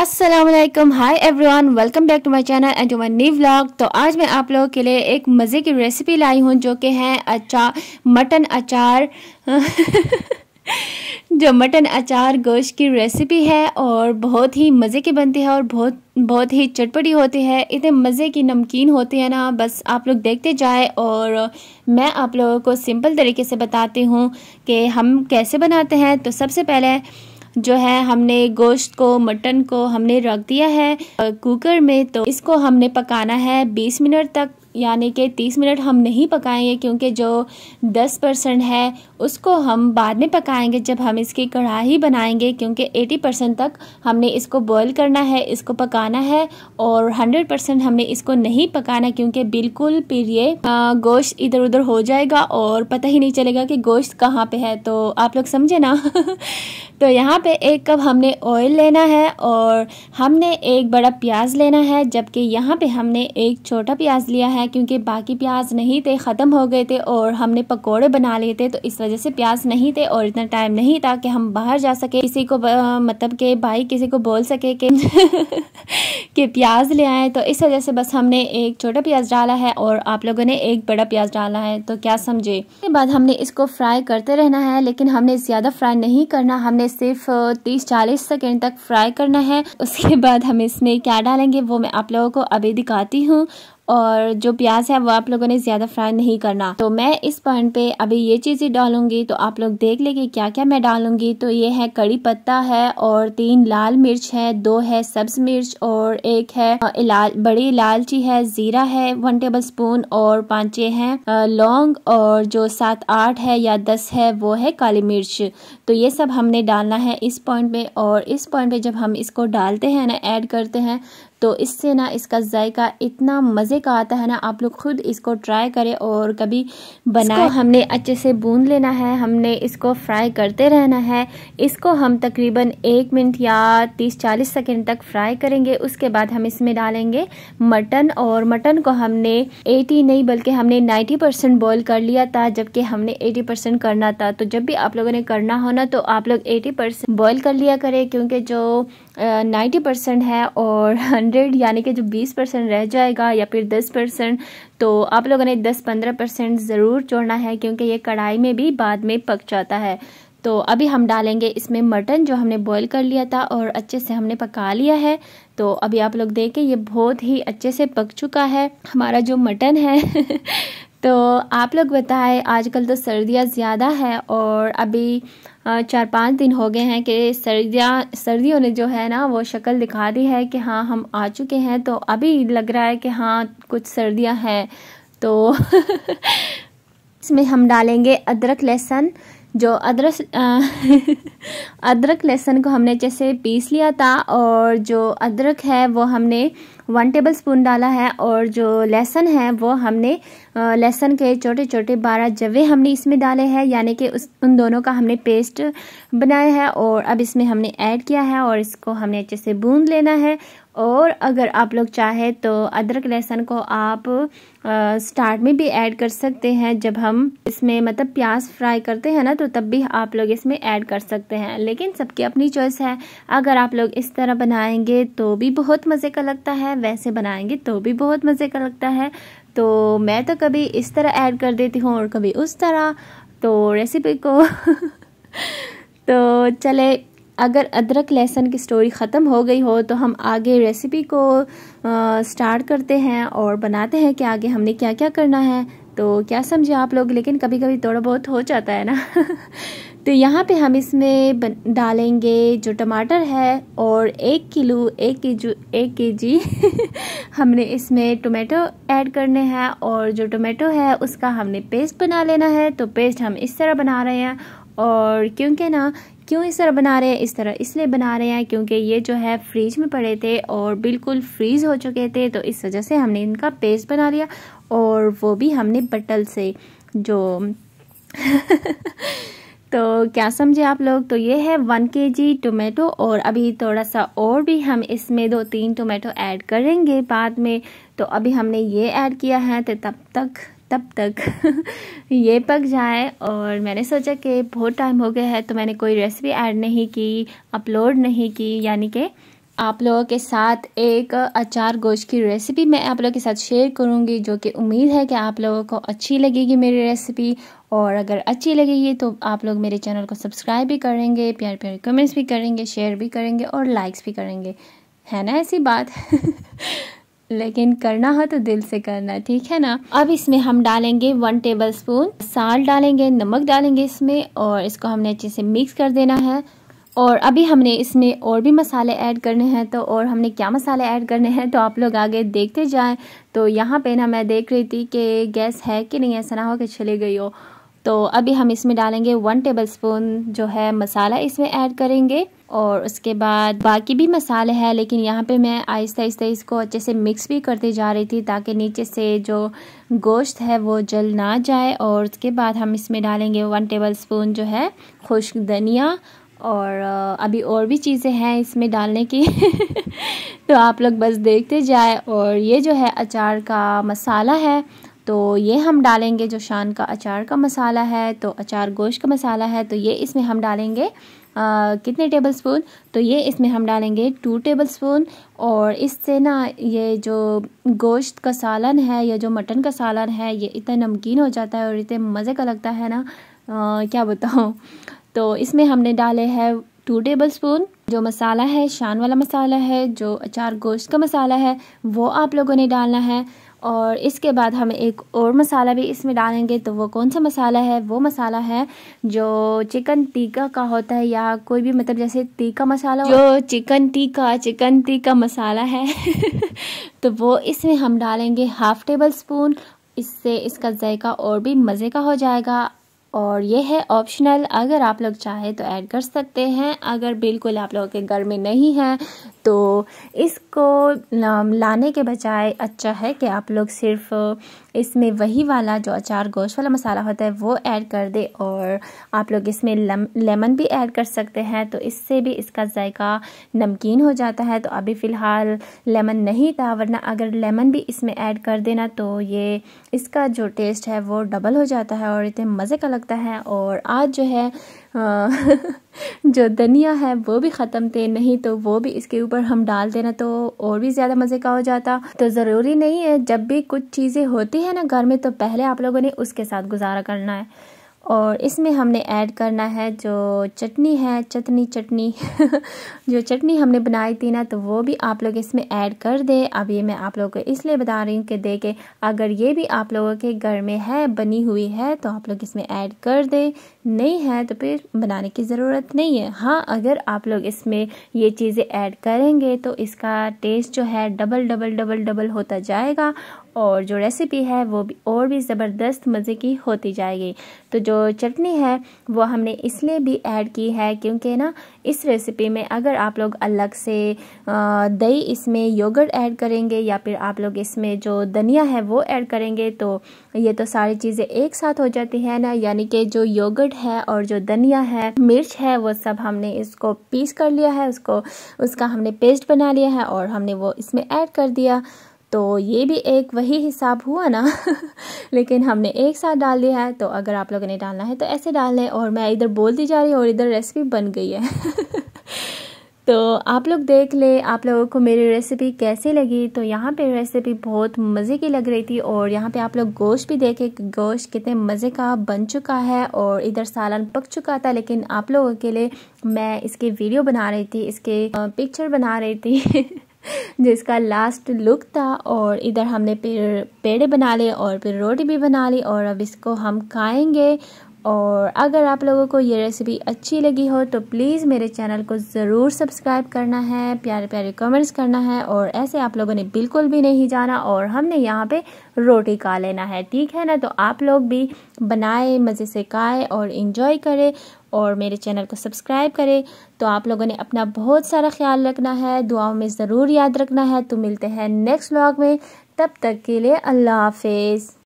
Aslam hi everyone welcome back to my channel and to my new vlog तो आज मैं आप लोगों के लिए एक मज़े की रेसिपी लाई हूँ जो कि है अचार मटन अचार जो मटन अचार गोश्त की रेसिपी है और बहुत ही मज़े की बनती है और बहुत बहुत ही चटपटी होती है इतने मज़े की नमकीन होती है ना बस आप लोग देखते जाए और मैं आप लोगों को सिंपल तरीके से बताती हूँ कि हम कैसे बनाते हैं तो सबसे पहले जो है हमने गोश्त को मटन को हमने रख दिया है कुकर में तो इसको हमने पकाना है 20 मिनट तक यानी कि 30 मिनट हम नहीं पकाएंगे क्योंकि जो 10 परसेंट है उसको हम बाद में पकाएंगे जब हम इसकी कढ़ाई बनाएंगे क्योंकि 80 परसेंट तक हमने इसको बॉईल करना है इसको पकाना है और 100 परसेंट हमने इसको नहीं पकाना क्योंकि बिल्कुल फिर ये गोश्त इधर उधर हो जाएगा और पता ही नहीं चलेगा कि गोश्त कहाँ पर है तो आप लोग समझे ना तो यहाँ पर एक कप हमने ऑयल लेना है और हमने एक बड़ा प्याज लेना है जबकि यहाँ पर हमने एक छोटा प्याज लिया है है क्योंकि बाकी प्याज नहीं थे ख़त्म हो गए थे और हमने पकोड़े बना लिए थे तो इस वजह से प्याज नहीं थे और इतना टाइम नहीं था कि हम बाहर जा सके किसी को मतलब के भाई किसी को बोल सके कि कि प्याज ले आए तो इस वजह से बस हमने एक छोटा प्याज डाला है और आप लोगों ने एक बड़ा प्याज डाला है तो क्या समझे उसके बाद हमने इसको फ्राई करते रहना है लेकिन हमने ज़्यादा फ्राई नहीं करना हमने सिर्फ तीस चालीस सेकेंड तक फ्राई करना है उसके बाद हम इसमें क्या डालेंगे वो मैं आप लोगों को अभी दिखाती हूँ और जो प्याज है वो आप लोगों ने ज़्यादा फ्राई नहीं करना तो मैं इस पॉइंट पे अभी ये चीज़ें डालूंगी तो आप लोग देख लेंगे क्या क्या मैं डालूंगी तो ये है कड़ी पत्ता है और तीन लाल मिर्च है दो है सब्ज मिर्च और एक है इलाल बड़ी इलायची है ज़ीरा है वन टेबल स्पून और पाँचे हैं लौंग और जो सात आठ है या दस है वो है काली मिर्च तो ये सब हमने डालना है इस पॉइंट पे और इस पॉइंट पे जब हम इसको डालते हैं ना ऐड करते हैं तो इससे ना इसका जायका इतना मज़े का आता है ना आप लोग ख़ुद इसको ट्राई करें और कभी बनाए हमने अच्छे से भून लेना है हमने इसको फ्राई करते रहना है इसको हम तकरीबन एक मिनट या तीस चालीस सेकेंड तक फ्राई करेंगे उसके बाद हम इसमें डालेंगे मटन और मटन को हमने एटी नहीं बल्कि हमने नाइन्टी परसेंट बॉयल कर लिया था जबकि हमने एटी परसेंट करना था तो जब भी आप लोगों ने करना हो ना तो आप लोग एटी परसेंट बॉयल कर लिया करें क्योंकि जो नाइन्टी परसेंट है और हंड्रेड यानी कि जो बीस परसेंट रह जाएगा या फिर दस परसेंट तो आप लोगों ने दस पंद्रह परसेंट ज़रूर छोड़ना है क्योंकि ये कढ़ाई में भी बाद में पक जाता है तो अभी हम डालेंगे इसमें मटन जो हमने बॉईल कर लिया था और अच्छे से हमने पका लिया है तो अभी आप लोग देखें ये बहुत ही अच्छे से पक चुका है हमारा जो मटन है तो आप लोग बताएं आजकल तो सर्दियाँ ज़्यादा है और अभी चार पाँच दिन हो गए हैं कि सर्दियाँ सर्दियों ने जो है ना वो शक्ल दिखा दी है कि हाँ हम आ चुके हैं तो अभी लग रहा है कि हाँ कुछ सर्दियाँ हैं तो इसमें हम डालेंगे अदरक लहसुन जो अदरस अदरक लहसुन को हमने जैसे पीस लिया था और जो अदरक है वो हमने वन टेबल स्पून डाला है और जो लहसुन है वो हमने लहसुन के छोटे छोटे बारह जवे हमने इसमें डाले हैं यानी कि उस उन दोनों का हमने पेस्ट बनाया है और अब इसमें हमने ऐड किया है और इसको हमने अच्छे से बूंद लेना है और अगर आप लोग चाहें तो अदरक लहसुन को आप आ, स्टार्ट में भी ऐड कर सकते हैं जब हम इसमें मतलब प्याज फ्राई करते हैं ना तो तब भी आप लोग इसमें ऐड कर सकते हैं लेकिन सबकी अपनी चॉइस है अगर आप लोग इस तरह बनाएंगे तो भी बहुत मज़े का लगता है वैसे बनाएंगे तो भी बहुत मज़े का लगता है तो मैं तो कभी इस तरह ऐड कर देती हूँ और कभी उस तरह तो रेसिपी को तो चले अगर अदरक लहसुन की स्टोरी ख़त्म हो गई हो तो हम आगे रेसिपी को स्टार्ट करते हैं और बनाते हैं कि आगे हमने क्या क्या करना है तो क्या समझे आप लोग लेकिन कभी कभी थोड़ा बहुत हो जाता है ना तो यहाँ पे हम इसमें डालेंगे जो टमाटर है और एक किलो एक के जी एक के जी हमने इसमें टोमेटो ऐड करने हैं और जो टोमेटो है उसका हमने पेस्ट बना लेना है तो पेस्ट हम इस तरह बना रहे हैं और क्योंकि ना क्यों इस तरह बना रहे हैं इस तरह इसलिए बना रहे हैं क्योंकि ये जो है फ्रीज में पड़े थे और बिल्कुल फ्रीज हो चुके थे तो इस वजह से हमने इनका पेस्ट बना लिया और वो भी हमने बटल से जो तो क्या समझे आप लोग तो ये है वन के जी टोमेटो और अभी थोड़ा सा और भी हम इसमें दो तीन टोमेटो ऐड करेंगे बाद में तो अभी हमने ये ऐड किया है तो तब तक तब तक ये पक जाए और मैंने सोचा कि बहुत टाइम हो गया है तो मैंने कोई रेसिपी ऐड नहीं की अपलोड नहीं की यानी कि आप लोगों के साथ एक अचार गोश्त की रेसिपी मैं आप लोगों के साथ शेयर करूंगी जो कि उम्मीद है कि आप लोगों को अच्छी लगेगी मेरी रेसिपी और अगर अच्छी लगेगी तो आप लोग मेरे चैनल को सब्सक्राइब भी करेंगे प्यार प्यार कमेंट्स भी करेंगे शेयर भी करेंगे और लाइक्स भी करेंगे है ना ऐसी बात लेकिन करना हो तो दिल से करना ठीक है ना अब इसमें हम डालेंगे वन टेबल स्पून साल्ट डालेंगे नमक डालेंगे इसमें और इसको हमने अच्छे से मिक्स कर देना है और अभी हमने इसमें और भी मसाले ऐड करने हैं तो और हमने क्या मसाले ऐड करने हैं तो आप लोग आगे देखते जाएं तो यहाँ पे ना मैं देख रही थी कि गैस है कि नहीं ऐसा ना हो कि चली गई हो तो अभी हम इसमें डालेंगे वन टेबल स्पून जो है मसाला इसमें ऐड करेंगे और उसके बाद बाकी भी मसाले हैं लेकिन यहाँ पे मैं आहिस्ता आहिस्ता इसको अच्छे से मिक्स भी करती जा रही थी ताकि नीचे से जो गोश्त है वो जल ना जाए और उसके बाद हम इसमें डालेंगे वन टेबल स्पून जो है खुश्क धनिया और अभी और भी चीज़ें हैं इसमें डालने की तो आप लोग बस देखते जाए और ये जो है अचार का मसाला है तो ये हम डालेंगे जो शान का अचार का मसाला है तो अचार गोश्त का मसाला है तो ये इसमें हम डालेंगे आ, कितने टेबल स्पून तो ये इसमें हम डालेंगे टू टेबल स्पून और इससे ना ये जो गोश्त का सालन है या जो मटन का सालन है ये इतना नमकीन हो जाता है और इतने मज़े का लगता है ना आ, क्या बताऊँ तो इसमें हमने डाले हैं टू टेबल स्पून जो मसाला है शान वाला मसाला है जो अचार गोश्त का मसाला है वो आप लोगों ने डालना है और इसके बाद हम एक और मसाला भी इसमें डालेंगे तो वो कौन सा मसाला है वो मसाला है जो चिकन टीका का होता है या कोई भी मतलब जैसे टीका मसाला जो चिकन टीका चिकन टीका मसाला है तो वो इसमें हम डालेंगे हाफ़ टेबल स्पून इससे इसका जायका और भी मज़े का हो जाएगा और ये है ऑप्शनल अगर आप लोग चाहे तो ऐड कर सकते हैं अगर बिल्कुल आप लोगों के घर में नहीं है तो इसको लाने के बजाय अच्छा है कि आप लोग सिर्फ़ इसमें वही वाला जो अचार गोश्त वाला मसाला होता है वो ऐड कर दे और आप लोग इसमें लेमन भी ऐड कर सकते हैं तो इससे भी इसका जायका नमकीन हो जाता है तो अभी फ़िलहाल लेमन नहीं था वरना अगर लेमन भी इसमें ऐड कर देना तो ये इसका जो टेस्ट है वो डबल हो जाता है और इतने मज़े का लगता है और आज जो है हाँ। जो धनिया है वो भी ख़त्म थे नहीं तो वो भी इसके ऊपर हम डाल देना तो और भी ज़्यादा मज़े का हो जाता तो ज़रूरी नहीं है जब भी कुछ चीज़ें होती है ना घर में तो पहले आप लोगों ने उसके साथ गुजारा करना है और इसमें हमने ऐड करना है जो चटनी है चटनी चटनी जो चटनी हमने बनाई थी ना तो वो भी आप लोग इसमें ऐड कर दें अब ये मैं आप लोगों को इसलिए बता रही हूँ कि देखे अगर ये भी आप लोगों के घर में है बनी हुई है तो आप लोग इसमें ऐड कर दें नहीं है तो फिर बनाने की ज़रूरत नहीं है हाँ अगर आप लोग इसमें ये चीज़ें ऐड करेंगे तो इसका टेस्ट जो है डबल डबल डबल डबल होता जाएगा और जो रेसिपी है वो भी और भी ज़बरदस्त मज़े की होती जाएगी तो जो चटनी है वो हमने इसलिए भी ऐड की है क्योंकि ना इस रेसिपी में अगर आप लोग अलग से दही इसमें योगर्ट ऐड करेंगे या फिर आप लोग इसमें जो धनिया है वो ऐड करेंगे तो ये तो सारी चीज़ें एक साथ हो जाती है ना यानी कि जो योगर्ट है और जो धनिया है मिर्च है वो सब हमने इसको पीस कर लिया है उसको उसका हमने पेस्ट बना लिया है और हमने वो इसमें ऐड कर दिया तो ये भी एक वही हिसाब हुआ ना लेकिन हमने एक साथ डाल दिया है तो अगर आप लोगों ने डालना है तो ऐसे डाल लें और मैं इधर बोलती जा रही हूँ और इधर रेसिपी बन गई है तो आप लोग देख ले आप लोगों को मेरी रेसिपी कैसी लगी तो यहाँ पे रेसिपी बहुत मज़े की लग रही थी और यहाँ पे आप लोग गोश्त भी देखे गोश्त कितने मज़े का बन चुका है और इधर सालन पक चुका था लेकिन आप लोगों के लिए मैं इसकी वीडियो बना रही थी इसके पिक्चर बना रही थी जिसका लास्ट लुक था और इधर हमने पेड़ पेड़े बना ले और फिर रोटी भी बना ली और अब इसको हम खाएंगे और अगर आप लोगों को ये रेसिपी अच्छी लगी हो तो प्लीज़ मेरे चैनल को ज़रूर सब्सक्राइब करना है प्यारे प्यारे कमेंट्स करना है और ऐसे आप लोगों ने बिल्कुल भी नहीं जाना और हमने यहाँ पे रोटी खा लेना है ठीक है ना तो आप लोग भी बनाए मज़े से खाएँ और इन्जॉय करें और मेरे चैनल को सब्सक्राइब करें तो आप लोगों ने अपना बहुत सारा ख्याल रखना है दुआओं में ज़रूर याद रखना है तो मिलते हैं नेक्स्ट व्लॉग में तब तक के लिए अल्लाह हाफिज़